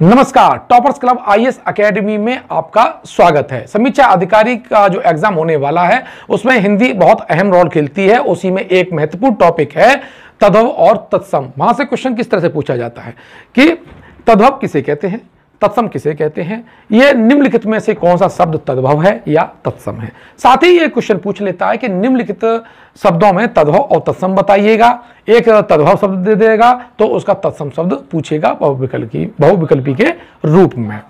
नमस्कार toppers club IAS academy में आपका स्वागत है समीक्षा अधिकारी का जो एग्जाम होने वाला है उसमें हिंदी बहुत अहम रोल खेलती है उसी में एक महत्वपूर्ण टॉपिक है तद्भव और तत्सम वहां से क्वेश्चन किस तरह से पूछा जाता है कि तद्भव किसे कहते हैं तत्सम किसे कहते हैं यह निम्नलिखित में से कौन सा शब्द तद्भव है या तत्सम है साथ ही यह क्वेश्चन पूछ लेता है कि निम्नलिखित शब्दों में तद्भव और तत्सम बताइएगा एक तद्भव शब्द दे देगा तो उसका तत्सम शब्द पूछेगा बहुविकल्पी बहुविकल्पी के रूप में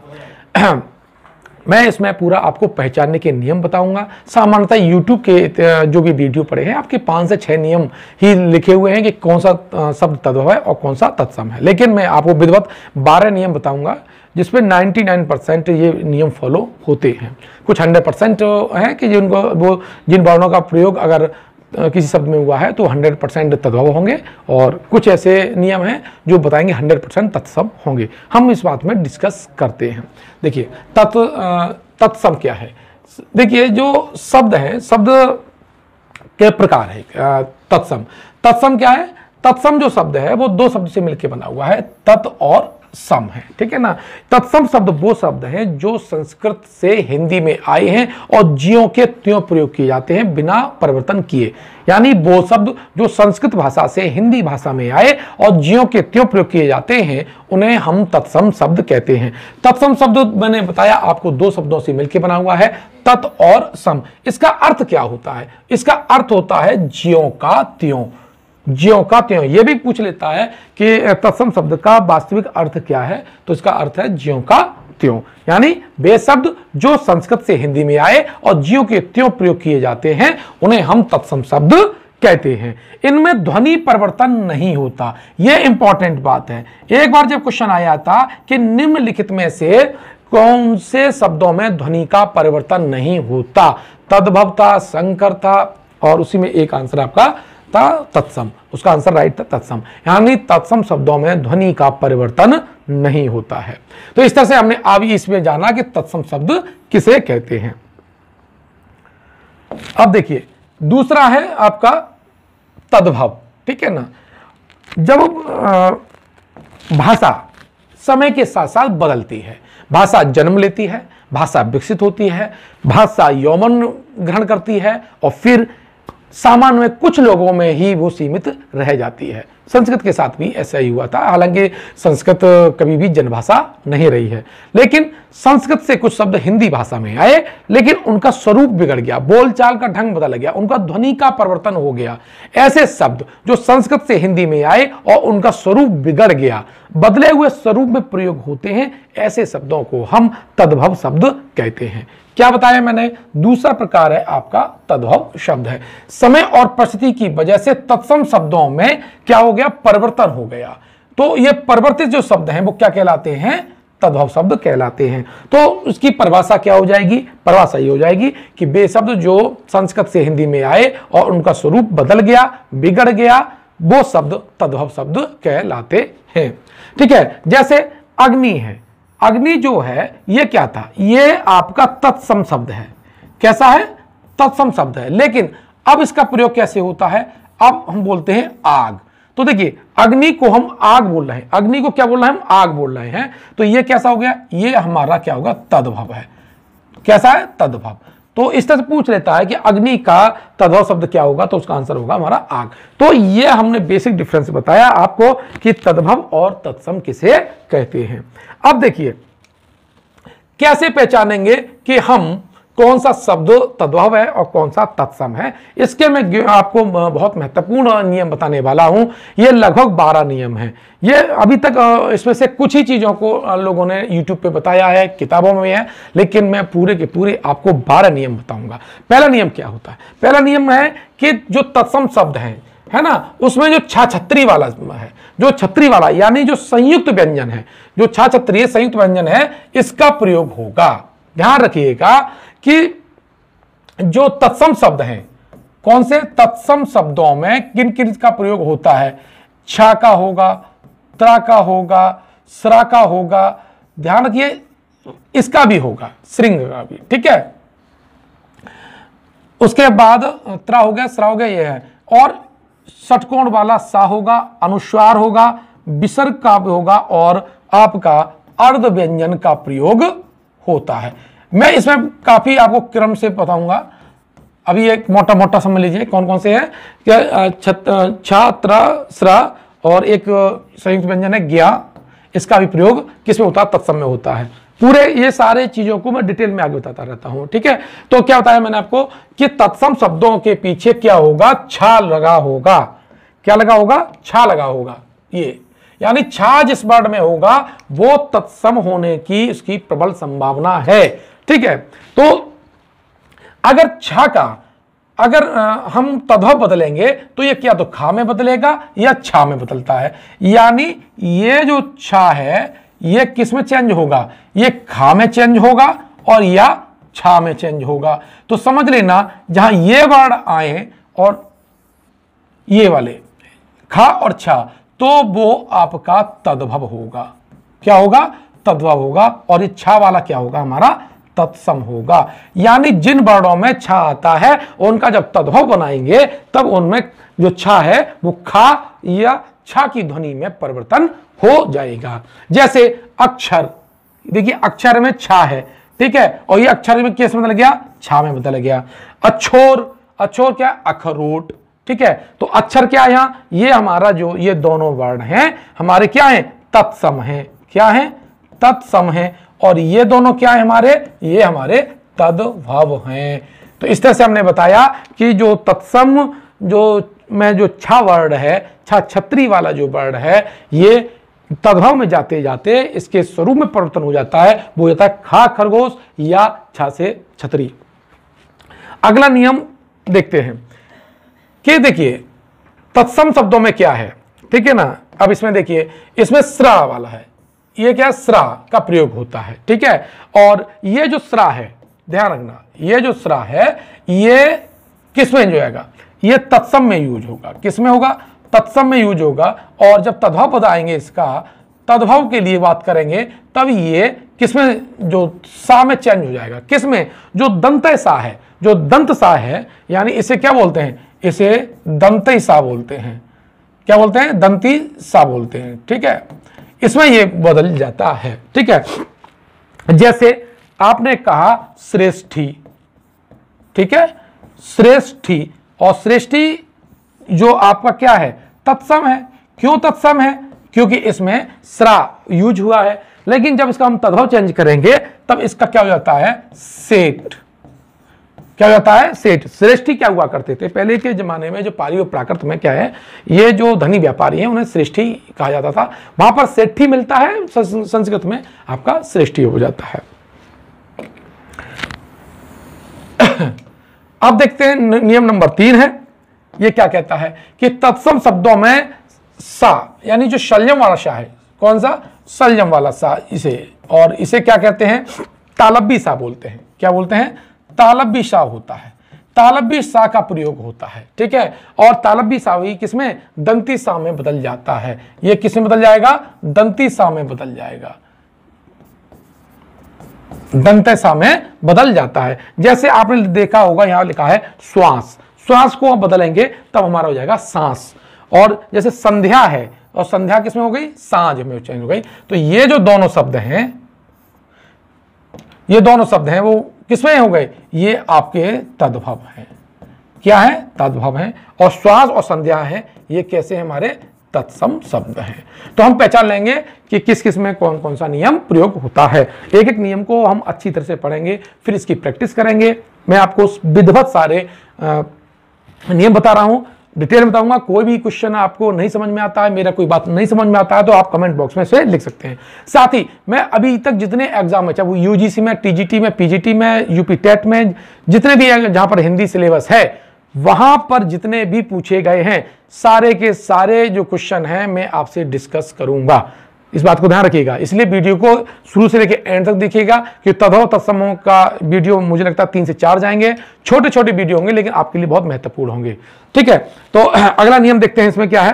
मैं इसमें पूरा आपको पहचानने के नियम बताऊंगा सामान्यतः यूट्यूब के जो भी वीडियो पड़े हैं आपके पाँच से छः नियम ही लिखे हुए हैं कि कौन सा शब्द तद्भव है और कौन सा तत्सम है लेकिन मैं आपको विधवत बारह नियम बताऊंगा जिसमें 99 परसेंट ये नियम फॉलो होते हैं कुछ 100 परसेंट हैं कि जिनको वो जिन वर्णों का प्रयोग अगर किसी शब्द में हुआ है तो 100 परसेंट तद्भव होंगे और कुछ ऐसे नियम हैं जो बताएंगे 100 परसेंट तत्सम होंगे हम इस बात में डिस्कस करते हैं देखिए तत् तत्सम क्या है देखिए जो शब्द है शब्द के प्रकार है तत्सम तत्सम क्या है तत्सम जो शब्द है वो दो शब्द से मिलकर बना हुआ है तत् और सम है ठीक है ना तत्सम शब्द वो शब्द हैं जो संस्कृत से हिंदी में आए हैं और जियो के त्यों प्रयोग किए जाते हैं बिना परिवर्तन किए यानी वो शब्द जो संस्कृत भाषा से हिंदी भाषा में आए और जियो के त्यों प्रयोग किए जाते हैं उन्हें हम तत्सम शब्द कहते हैं तत्सम शब्द मैंने बताया आपको दो शब्दों से मिलकर बना हुआ है तत् और सम इसका अर्थ क्या होता है इसका अर्थ होता है जियों का त्यों ज्यो का त्यों ये भी पूछ लेता है कि तत्सम शब्द का वास्तविक अर्थ क्या है तो इसका अर्थ है ज्यो का त्यों यानी बेशब्द शब्द जो संस्कृत से हिंदी में आए और जियो के त्यों प्रयोग किए जाते हैं उन्हें हम तत्सम शब्द कहते हैं इनमें ध्वनि परिवर्तन नहीं होता यह इंपॉर्टेंट बात है एक बार जब क्वेश्चन आया था कि निम्नलिखित में से कौन से शब्दों में ध्वनि का परिवर्तन नहीं होता तद्भव था संकर था और उसी में एक आंसर आपका था तत्सम उसका आंसर राइट था तत्सम यानी तत्सम शब्दों में ध्वनि का परिवर्तन नहीं होता है तो इस तरह से हमने अभी इसमें जाना कि तत्सम शब्द किसे कहते हैं अब देखिए दूसरा है आपका तद्भव ठीक है ना जब भाषा समय के साथ साथ बदलती है भाषा जन्म लेती है भाषा विकसित होती है भाषा यौमन ग्रहण करती है और फिर सामान्य कुछ लोगों में ही वो सीमित रह जाती है संस्कृत के साथ भी ऐसा ही हुआ था हालांकि संस्कृत कभी भी जनभाषा नहीं रही है लेकिन संस्कृत से कुछ शब्द हिंदी भाषा में आए लेकिन उनका स्वरूप बिगड़ गया बोलचाल का ढंग बदल गया उनका ध्वनि का परिवर्तन हो गया ऐसे शब्द जो संस्कृत से हिंदी में आए और उनका स्वरूप बिगड़ गया बदले हुए स्वरूप में प्रयोग होते हैं ऐसे शब्दों को हम तद्भव शब्द कहते हैं क्या बताया मैंने दूसरा प्रकार है आपका तद्भव शब्द है समय और परिस्थिति की वजह से तत्सम शब्दों में क्या हो गया परिवर्तन हो गया तो ये परिवर्तित जो शब्द हैं वो क्या कहलाते हैं तद्भव शब्द कहलाते हैं तो उसकी परिभाषा क्या हो जाएगी परिभाषा ये हो जाएगी कि वे शब्द जो संस्कृत से हिंदी में आए और उनका स्वरूप बदल गया बिगड़ गया वो शब्द तद्भव शब्द कहलाते हैं ठीक है जैसे अग्नि है अग्नि जो है ये क्या था ये आपका तत्सम शब्द है कैसा है तत्सम शब्द है लेकिन अब इसका प्रयोग कैसे होता है अब हम बोलते हैं आग तो देखिए अग्नि को हम आग बोल रहे हैं अग्नि को क्या बोल रहे हैं हम आग बोल रहे हैं तो ये कैसा हो गया ये हमारा क्या होगा तद्भव है कैसा है तद्भव तो इस तरह से पूछ लेता है कि अग्नि का तद्भव शब्द क्या होगा तो उसका आंसर होगा हमारा आग तो ये हमने बेसिक डिफरेंस बताया आपको कि तद्भव और तत्सम किसे कहते हैं अब देखिए कैसे पहचानेंगे कि हम कौन सा शब्द तद्भव है और कौन सा तत्सम है इसके मैं आपको बहुत महत्वपूर्ण नियम बताने वाला हूं ये लगभग बारह नियम हैं ये अभी तक इसमें से कुछ ही चीज़ों को लोगों ने यूट्यूब पे बताया है किताबों में है लेकिन मैं पूरे के पूरे आपको बारह नियम बताऊंगा पहला नियम क्या होता है पहला नियम है कि जो तत्सम शब्द हैं है ना उसमें जो छा छत्री वाला है जो छत्री वाला यानी जो संयुक्त व्यंजन है जो छा संयुक्त व्यंजन है इसका प्रयोग होगा ध्यान रखिएगा कि जो तत्सम शब्द हैं कौन से तत्सम शब्दों में किन किन का प्रयोग होता है छा का होगा त्रा का होगा श्रा का होगा ध्यान रखिए इसका भी होगा श्रृंग का भी ठीक है उसके बाद त्रा हो गया श्रा हो गया यह है और षटकोण वाला सा होगा अनुस्वार होगा विसर्ग का भी होगा और आपका अर्ध व्यंजन का प्रयोग होता है मैं इसमें काफ़ी आपको क्रम से बताऊंगा अभी एक मोटा मोटा समझ लीजिए कौन कौन से है छात्रा और एक संयुक्त व्यंजन है ज्ञा इसका भी प्रयोग किसमें होता है तत्सम में होता है पूरे ये सारे चीज़ों को मैं डिटेल में आगे बताता रहता हूं ठीक है तो क्या बताया मैंने आपको कि तत्सम शब्दों के पीछे क्या होगा छा लगा होगा क्या लगा होगा छा लगा होगा ये यानी छा जिस वर्ड में होगा वो तत्सम होने की उसकी प्रबल संभावना है ठीक है तो अगर छा का अगर हम तद्भव बदलेंगे तो ये क्या तो खा में बदलेगा या छा में बदलता है यानी ये जो छा है ये किस में चेंज होगा ये खा में चेंज होगा और या छा में चेंज होगा तो समझ लेना जहां ये वर्ड आए और ये वाले खा और छा तो वो आपका तद्भव होगा क्या होगा तद्भव होगा और ये छा वाला क्या होगा हमारा तत्सम होगा यानी जिन वर्णों में छा आता है उनका जब तद्भव बनाएंगे तब उनमें जो छा है वो खा या छा की ध्वनि में परिवर्तन हो जाएगा जैसे अक्षर देखिए अक्षर में छा है ठीक है और ये अक्षर में किस में बदल गया छा में बदल गया अक्षोर अक्षोर क्या अखरोट ठीक है तो अक्षर क्या है यहाँ ये हमारा जो ये दोनों वर्ण हैं हमारे क्या हैं तत्सम हैं क्या हैं तत्सम हैं और ये दोनों क्या है हमारे ये हमारे तदभव हैं तो इस तरह से हमने बताया कि जो तत्सम जो में जो छा वर्ड है छा छत्री वाला जो वर्ड है ये तद्भव में जाते जाते इसके स्वरूप में परिवर्तन हो जाता है वो जाता है खा खरगोश या छा से छतरी अगला नियम देखते हैं कि देखिए तत्सम शब्दों में क्या है ठीक है ना अब इसमें देखिए इसमें स्रा वाला है ये क्या स्रा का प्रयोग होता है ठीक है और ये जो स्रा है ध्यान रखना ये जो स्रा है ये किसमें जो आएगा ये तत्सम में यूज होगा किसमें होगा तत्सम में यूज होगा और जब तद्भव पद आएंगे इसका तद्भव के लिए बात करेंगे तब ये किसमें जो सा में चेंज हो जाएगा किसमें जो दंत सा है जो दंत सा है यानी इसे क्या बोलते हैं इसे दंत सा बोलते हैं क्या बोलते हैं दंती सा बोलते हैं ठीक है इसमें ये बदल जाता है ठीक है जैसे आपने कहा श्रेष्ठी ठीक है श्रेष्ठी और श्रेष्ठी जो आपका क्या है तत्सम है क्यों तत्सम है क्योंकि इसमें श्रा यूज हुआ है लेकिन जब इसका हम तद्भव चेंज करेंगे तब इसका क्या हो जाता है सेठ क्या कहता है सेठ श्रेष्ठी क्या हुआ करते थे पहले के जमाने में जो पाली और प्राकृत में क्या है ये जो धनी व्यापारी है उन्हें श्रेष्ठी कहा जाता था वहां पर सेठी मिलता है संस्कृत में आपका श्रेष्ठी हो जाता है अब देखते हैं नियम नंबर तीन है ये क्या कहता है कि तत्सम शब्दों में सा यानी जो शल्यम वाला शाह है कौन सा शल्यम वाला सा इसे और इसे क्या कहते हैं तालब्बी सा बोलते हैं क्या बोलते हैं तालबी शाह होता है तालबी शाह का प्रयोग होता है ठीक है और तालब्बी शाह ही किसमें दंती शाह में बदल जाता है यह किसमें बदल जाएगा दंती शाह में बदल जाएगा दंत शाह में बदल जाता है जैसे आपने देखा होगा यहां लिखा है श्वास श्वास को हम बदलेंगे तब हमारा हो जाएगा सांस और जैसे संध्या है और संध्या किसमें हो गई सांझ में चेंज हो गई तो ये जो दोनों शब्द हैं ये दोनों शब्द हैं वो किसमें हो गए ये आपके तद्भव हैं क्या है तद्भव हैं और श्वास और संध्या है ये कैसे हमारे तत्सम शब्द हैं तो हम पहचान लेंगे कि किस किस में कौन कौन सा नियम प्रयोग होता है एक एक नियम को हम अच्छी तरह से पढ़ेंगे फिर इसकी प्रैक्टिस करेंगे मैं आपको विधवत सारे नियम बता रहा हूँ डिटेल बताऊंगा कोई भी क्वेश्चन आपको नहीं समझ में आता है मेरा कोई बात नहीं समझ में आता है तो आप कमेंट बॉक्स में से लिख सकते हैं साथ ही मैं अभी तक जितने एग्जाम है चाहे वो यूजीसी में टीजीटी में पीजीटी में यूपी टेट में जितने भी जहां पर हिंदी सिलेबस है वहां पर जितने भी पूछे गए हैं सारे के सारे जो क्वेश्चन हैं मैं आपसे डिस्कस करूंगा इस बात को ध्यान रखिएगा इसलिए वीडियो को शुरू से लेकर एंड तक देखिएगा कि तदव तत्समो का वीडियो मुझे लगता है तीन से चार जाएंगे छोटे छोटे वीडियो होंगे लेकिन आपके लिए बहुत महत्वपूर्ण होंगे ठीक है तो अगला नियम देखते हैं इसमें क्या है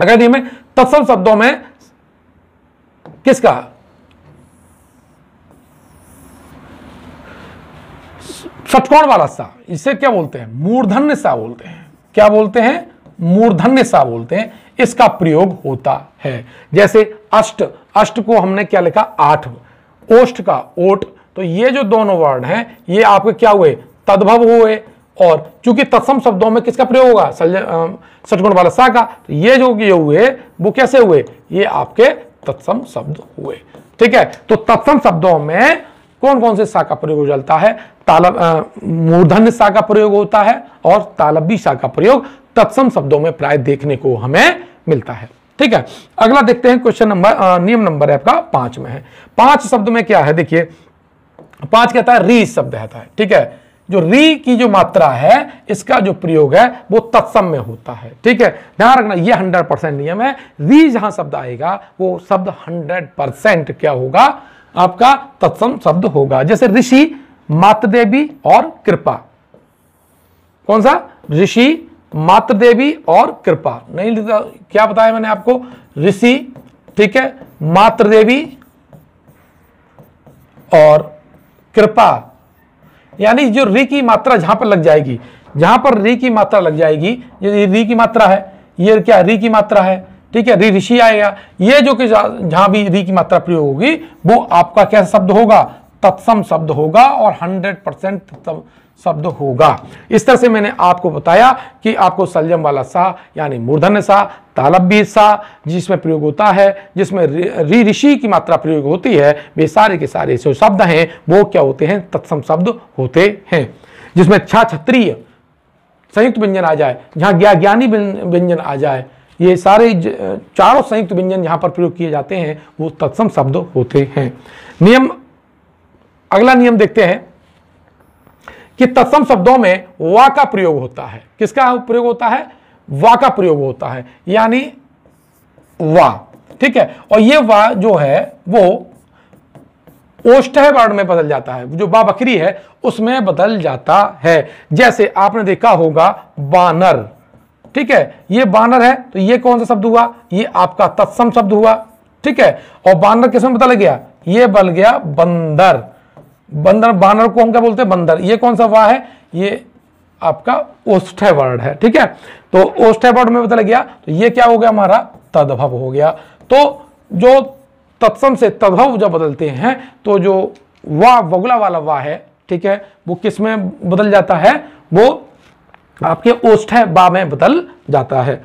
अगला नियम है तत्सम शब्दों में किसका सटकोण वाला सा इसे क्या बोलते हैं मूर्धन्य सा बोलते हैं क्या बोलते हैं मूर्धन्य सा बोलते हैं इसका प्रयोग होता है जैसे अष्ट अष्ट को हमने क्या लिखा आठ ओष्ठ का ओट तो ये जो दोनों वर्ड हैं ये आपके क्या हुए तद्भव हुए और चूंकि तत्सम शब्दों में किसका प्रयोग होगा सठगुण वाला सा का तो ये जो ये हुए वो कैसे हुए ये आपके तत्सम शब्द हुए ठीक है तो तत्सम शब्दों में कौन कौन से सा का प्रयोग चलता है तालब मूर्धन्य सा का प्रयोग होता है और तालबी सा का प्रयोग तत्सम शब्दों में प्राय देखने को हमें मिलता है ठीक है अगला देखते हैं क्वेश्चन नंबर नियम नंबर आपका पांच में है पांच शब्द में क्या है देखिए पांच कहता है री शब्द रहता है ठीक है जो री की जो मात्रा है इसका जो प्रयोग है वो तत्सम में होता है ठीक है ध्यान रखना ये 100 परसेंट नियम है री जहां शब्द आएगा वो शब्द 100 परसेंट क्या होगा आपका तत्सम शब्द होगा जैसे ऋषि मातदेवी और कृपा कौन सा ऋषि मात्र देवी और कृपा नहीं लिखा क्या बताया मैंने आपको ऋषि ठीक है मात्र देवी और कृपा यानी जो री की मात्रा जहां पर लग जाएगी जहां पर री की मात्रा लग जाएगी ये री की मात्रा है ये क्या री की मात्रा है ठीक है री ऋषि आएगा ये जो कि जहां भी री की मात्रा प्रयोग होगी वो आपका क्या शब्द होगा तत्सम शब्द होगा और 100 परसेंट शब्द होगा इस तरह से मैंने आपको बताया कि आपको सलजम वाला शाह यानी मूर्धन्य शाह तालब्बी शाह जिसमें प्रयोग होता है जिसमें री ऋषि की मात्रा प्रयोग होती है वे सारे के सारे जो शब्द हैं वो क्या होते हैं तत्सम शब्द होते हैं जिसमें छा क्षत्रिय संयुक्त व्यंजन आ जाए जहाँ ज्ञा ज्ञानी व्यंजन आ जाए ये सारे चारों संयुक्त व्यंजन जहाँ पर प्रयोग किए जाते हैं वो तत्सम शब्द होते हैं नियम अगला नियम देखते हैं कि तत्सम शब्दों में वा का प्रयोग होता है किसका प्रयोग होता है वा का प्रयोग होता है यानी वा ठीक है और ये वा जो है वो ओष्ठ वर्ण में बदल जाता है जो बा बकरी है उसमें बदल जाता है जैसे आपने देखा होगा बानर ठीक है ये बानर है तो ये कौन सा शब्द हुआ ये आपका तत्सम शब्द हुआ ठीक है और बानर किसमें बदल गया ये बन गया बंदर बंदर बानर को हम क्या बोलते हैं बंदर ये कौन सा वाह है ये आपका ओष्ठय वर्ड है ठीक है तो ओष्ठय वर्ड में बदल गया तो ये क्या हो गया हमारा तद्भव हो गया तो जो तत्सम से तद्भव जब बदलते हैं तो जो वाह बगुला वाला वाह है ठीक है वो किस में बदल जाता है वो आपके ओष्ठ बा में बदल जाता है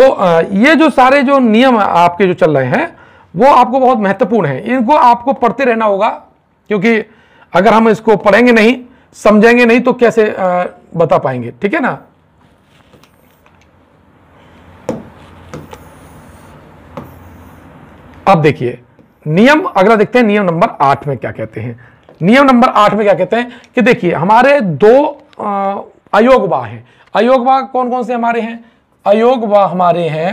तो ये जो सारे जो नियम आपके जो चल रहे हैं वो आपको बहुत महत्वपूर्ण है इनको आपको पढ़ते रहना होगा क्योंकि अगर हम इसको पढ़ेंगे नहीं समझेंगे नहीं तो कैसे बता पाएंगे ठीक है ना अब देखिए नियम अगला देखते हैं नियम नंबर आठ में क्या कहते हैं नियम नंबर आठ में क्या कहते हैं कि देखिए हमारे दो अयोगवा हैं अयोगवा कौन कौन से हमारे हैं अयोग व हमारे हैं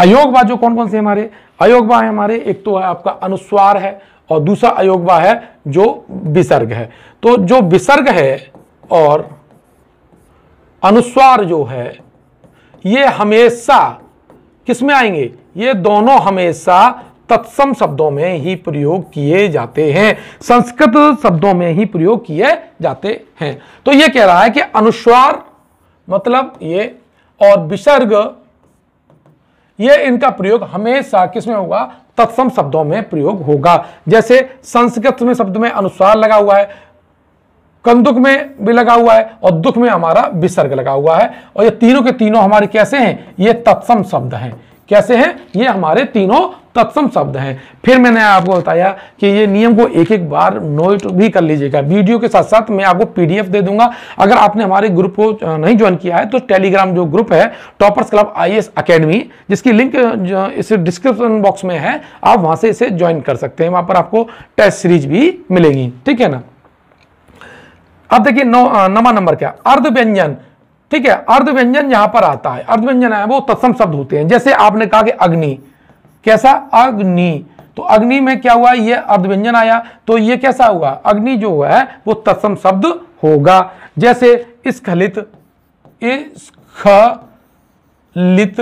अयोगवा जो कौन कौन से हमारे अयोगवा है हमारे एक तो है आपका अनुस्वार है और दूसरा अयोगवा है जो विसर्ग है तो जो विसर्ग है और अनुस्वार जो है ये हमेशा किस में आएंगे ये दोनों हमेशा तत्सम शब्दों में ही प्रयोग किए जाते हैं संस्कृत शब्दों में ही प्रयोग किए जाते हैं तो ये कह रहा है कि अनुस्वार मतलब ये और विसर्ग ये इनका प्रयोग हमेशा किस में होगा तत्सम शब्दों में प्रयोग होगा जैसे संस्कृत में शब्द में अनुस्वार लगा हुआ है कंदुक में भी लगा हुआ है और दुख में हमारा विसर्ग लगा हुआ है और ये तीनों के तीनों हमारे कैसे हैं ये तत्सम शब्द हैं कैसे हैं ये हमारे तीनों तत्सम शब्द हैं फिर मैंने आपको बताया कि ये नियम को एक एक बार नोट भी कर लीजिएगा वीडियो के साथ साथ मैं आपको पीडीएफ दे दूंगा अगर आपने हमारे ग्रुप को नहीं ज्वाइन किया है तो टेलीग्राम जो ग्रुप है toppers club I S academy जिसकी लिंक इस डिस्क्रिप्शन बॉक्स में है आप वहां से इसे ज्वाइन कर सकते हैं वहां पर आपको टेस्ट सीरीज भी मिलेगी ठीक है ना अब देखिए नौ नवा नंबर क्या अर्ध व्यंजन ठीक है अर्ध व्यंजन यहां पर आता है अर्ध व्यंजन है वो तत्सम शब्द होते हैं जैसे आपने कहा कि अग्नि कैसा अग्नि तो अग्नि में क्या हुआ ये अर्ध व्यंजन आया तो ये कैसा हुआ अग्नि जो है वो तत्सम शब्द होगा जैसे स्खलित स्खलित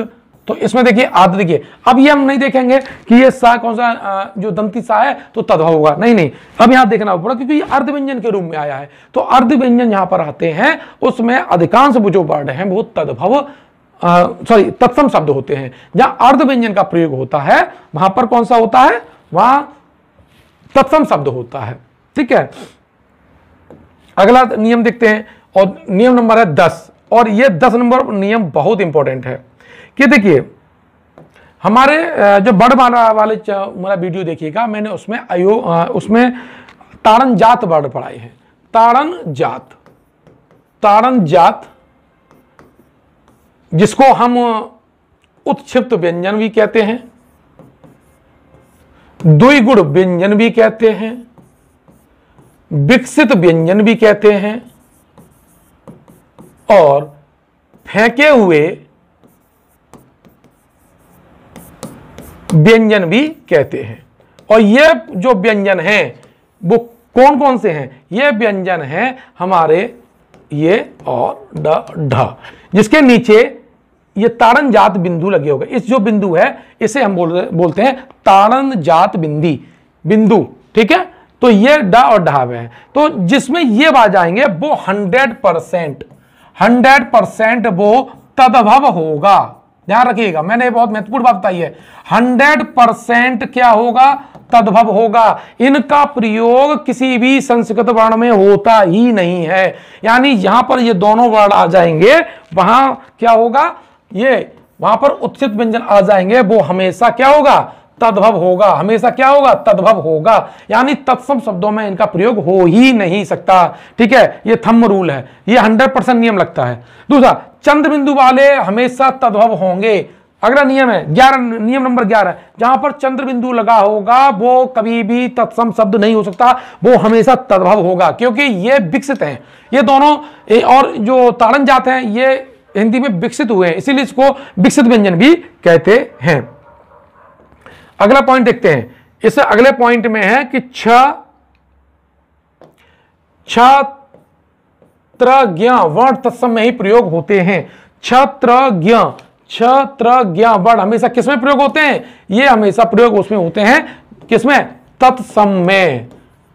तो इसमें देखिए आद देखिए अब ये हम नहीं देखेंगे कि ये सा कौन सा जो दंती सा है तो तदभा होगा नहीं नहीं अब यहां देखना पड़ा क्योंकि ये अर्ध व्यंजन के रूप में आया है तो अर्ध व्यंजन पर आते हैं उसमें अधिकांश जो वर्ड है वो तदभव सॉरी तत्सम शब्द होते हैं जहां अर्ध व्यंजन का प्रयोग होता है वहां पर कौन सा होता है वहां तत्सम शब्द होता है ठीक है अगला नियम देखते हैं और नियम नंबर है दस और ये दस नंबर नियम बहुत इंपॉर्टेंट है कि देखिए हमारे जो बड़ माना वाले मेरा वीडियो देखिएगा मैंने उसमें आयो उसमें तारण जात वर्ड पढ़ाए हैं तारण जात तारण जात जिसको हम उत्प्त व्यंजन भी कहते हैं द्विगुण व्यंजन भी कहते हैं विकसित व्यंजन भी कहते हैं और फेंके हुए व्यंजन भी कहते हैं और ये जो व्यंजन हैं वो कौन कौन से हैं ये व्यंजन हैं हमारे ये और ड ढ जिसके नीचे ये तारण जात बिंदु लगे होगा इस जो बिंदु है इसे हम बोल बोलते हैं तारण जात बिंदी बिंदु ठीक है तो ये ड और ढाब है तो जिसमें ये आ जाएंगे वो हंड्रेड परसेंट हंड्रेड परसेंट वो तदभव होगा ध्यान रखिएगा मैंने बहुत महत्वपूर्ण बात बताई है हंड्रेड परसेंट क्या होगा तद्भव होगा इनका प्रयोग किसी भी संस्कृत वर्ण में होता ही नहीं है यानी यहां पर ये दोनों वर्ण आ जाएंगे वहां क्या होगा ये वहां पर उत्सित व्यंजन आ जाएंगे वो हमेशा क्या होगा तद्भव होगा हमेशा क्या होगा तद्भव होगा यानी तत्सम शब्दों में इनका प्रयोग हो ही नहीं सकता ठीक है ये थम रूल है ये हंड्रेड परसेंट नियम लगता है दूसरा चंद्र बिंदु वाले हमेशा तद्भव होंगे अगला नियम है ग्यारह नियम नंबर ग्यारह जहां पर चंद्र बिंदु लगा होगा वो कभी भी तत्सम शब्द नहीं हो सकता वो हमेशा तद्भव होगा क्योंकि ये विकसित है ये दोनों और जो ताड़न जाते हैं ये हिंदी में विकसित हुए हैं इसीलिए इसको विकसित व्यंजन भी कहते हैं अगला पॉइंट देखते हैं इस अगले पॉइंट में है कि छत्र वर्ण तत्सम में ही प्रयोग होते हैं छत्र छत्र वर्ण हमेशा किसमें प्रयोग होते हैं ये हमेशा प्रयोग उसमें होते हैं किसमें तत्सम में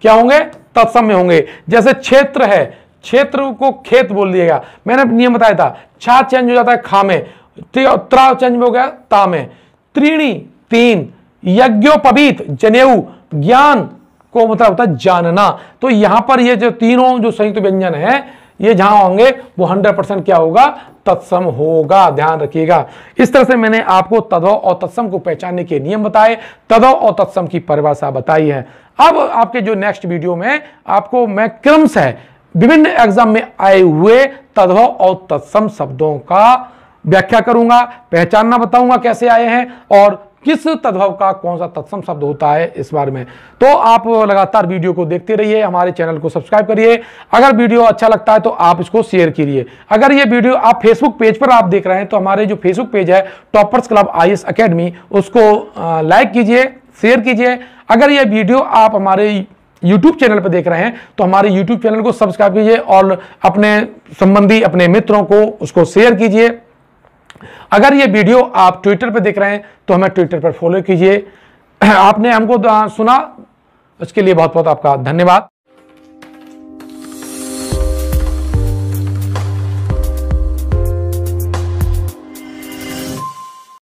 क्या होंगे तत्सम में होंगे जैसे क्षेत्र है क्षेत्र को खेत बोल दिया गया मैंने नियम बताया था छा चेंज हो जाता है खा में त्रा चेंज हो गया ता में त्रीणी तीन यज्ञोपवीत जनेऊ ज्ञान को मतलब होता है जानना तो यहां पर ये जो तीनों जो संयुक्त व्यंजन है ये जहां होंगे वो 100 परसेंट क्या होगा तत्सम होगा ध्यान रखिएगा इस तरह से मैंने आपको तदव और तत्सम को पहचानने के नियम बताए तदव और तत्सम की परिभाषा बताई है अब आपके जो नेक्स्ट वीडियो में आपको मैं क्रमश है विभिन्न एग्जाम में आए हुए तदव और तत्सम शब्दों का व्याख्या करूंगा पहचानना बताऊंगा कैसे आए हैं और किस तद्भव का कौन सा तत्सम शब्द होता है इस बारे में तो आप लगातार वीडियो को देखते रहिए हमारे चैनल को सब्सक्राइब करिए अगर वीडियो अच्छा लगता है तो आप इसको शेयर कीजिए अगर ये वीडियो आप फेसबुक पेज पर आप देख रहे हैं तो हमारे जो फेसबुक पेज है टॉपर्स क्लब आई एस उसको लाइक कीजिए शेयर कीजिए अगर ये वीडियो आप हमारे यूट्यूब चैनल पर देख रहे हैं तो हमारे यूट्यूब चैनल को सब्सक्राइब कीजिए और अपने संबंधी अपने मित्रों को उसको शेयर कीजिए अगर ये वीडियो आप ट्विटर पर देख रहे हैं तो हमें ट्विटर पर फॉलो कीजिए आपने हमको सुना उसके लिए बहुत बहुत आपका धन्यवाद